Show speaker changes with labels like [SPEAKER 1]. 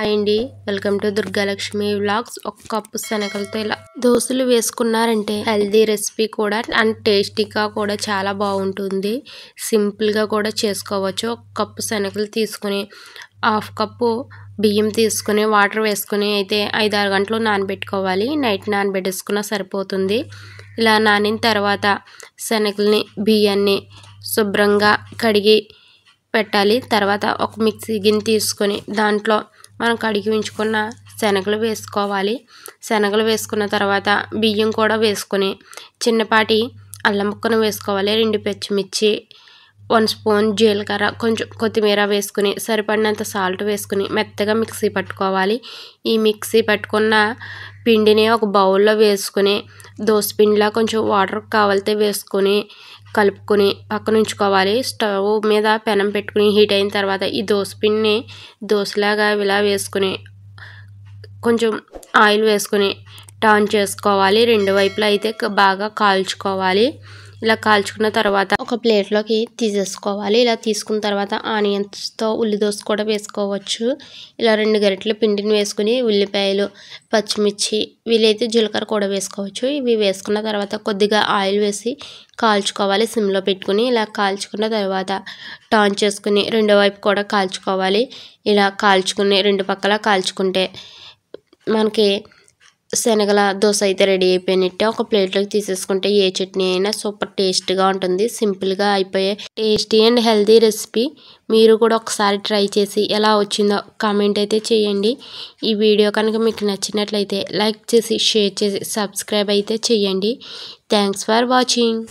[SPEAKER 1] hi అండి welcome to Durgalakshmi blogs ఒక కప్పు శనగలతో ఇలా దోశలు వేసుకున్నారంటే హెల్దీ రెసిపీ కూడా అండ్ టేస్టీగా కూడా చాలా బాగుంటుంది సింపుల్గా కూడా చేసుకోవచ్చు ఒక కప్పు శనగలు తీసుకుని హాఫ్ కప్పు బియ్యం తీసుకుని వాటర్ వేసుకుని అయితే ఐదు ఆరు గంటలు నానబెట్టుకోవాలి నైట్ నానబెట్టేసుకున్నా సరిపోతుంది ఇలా నానిన తర్వాత శనగల్ని బియ్యాన్ని శుభ్రంగా కడిగి పెట్టాలి తర్వాత ఒక మిక్సీ గిన్నె తీసుకొని దాంట్లో మనం కడిగి ఉంచుకున్న శనగలు వేసుకోవాలి శనగలు వేసుకున్న తర్వాత బియ్యం కూడా వేసుకొని చిన్నపాటి అల్లం ముక్కను వేసుకోవాలి రెండు పెచ్చిమిర్చి వన్ స్పూన్ జీలకర్ర కొంచెం కొత్తిమీర వేసుకుని సరిపడినంత సాల్ట్ వేసుకుని మెత్తగా మిక్సీ పట్టుకోవాలి ఈ మిక్సీ పట్టుకున్న పిండిని ఒక బౌల్లో వేసుకుని దోశ పిండిలా కొంచెం వాటర్ కావాలితే వేసుకొని కలుపుకొని పక్కన ఉంచుకోవాలి స్టవ్ మీద పెనం పెట్టుకుని హీట్ అయిన తర్వాత ఈ దోశ పిండిని దోశలాగా ఇలా వేసుకుని కొంచెం ఆయిల్ వేసుకుని టర్న్ చేసుకోవాలి రెండు వైపులా అయితే బాగా కాల్చుకోవాలి ఇలా కాల్చుకున్న తర్వాత ఒక ప్లేట్లోకి తీసేసుకోవాలి ఇలా తీసుకున్న తర్వాత ఆనియన్స్తో ఉల్లిదోస కూడా వేసుకోవచ్చు ఇలా రెండు గరిటెల పిండిని వేసుకుని ఉల్లిపాయలు పచ్చిమిర్చి వీలైతే జీలకర్ర కూడా వేసుకోవచ్చు ఇవి వేసుకున్న తర్వాత కొద్దిగా ఆయిల్ వేసి కాల్చుకోవాలి సిమ్లో పెట్టుకుని ఇలా కాల్చుకున్న తర్వాత టాన్ చేసుకుని రెండో వైపు కూడా కాల్చుకోవాలి ఇలా కాల్చుకుని రెండు పక్కల కాల్చుకుంటే మనకి శనగల దోశ అయితే రెడీ అయిపోయినట్టే ఒక ప్లేట్లోకి తీసేసుకుంటే ఏ చట్నీ అయినా సూపర్ టేస్ట్గా ఉంటుంది సింపుల్గా అయిపోయే టేస్టీ అండ్ హెల్దీ రెసిపీ మీరు కూడా ఒకసారి ట్రై చేసి ఎలా వచ్చిందో కామెంట్ అయితే చేయండి ఈ వీడియో కనుక మీకు నచ్చినట్లయితే లైక్ చేసి షేర్ చేసి సబ్స్క్రైబ్ అయితే చేయండి థ్యాంక్స్ ఫర్ వాచింగ్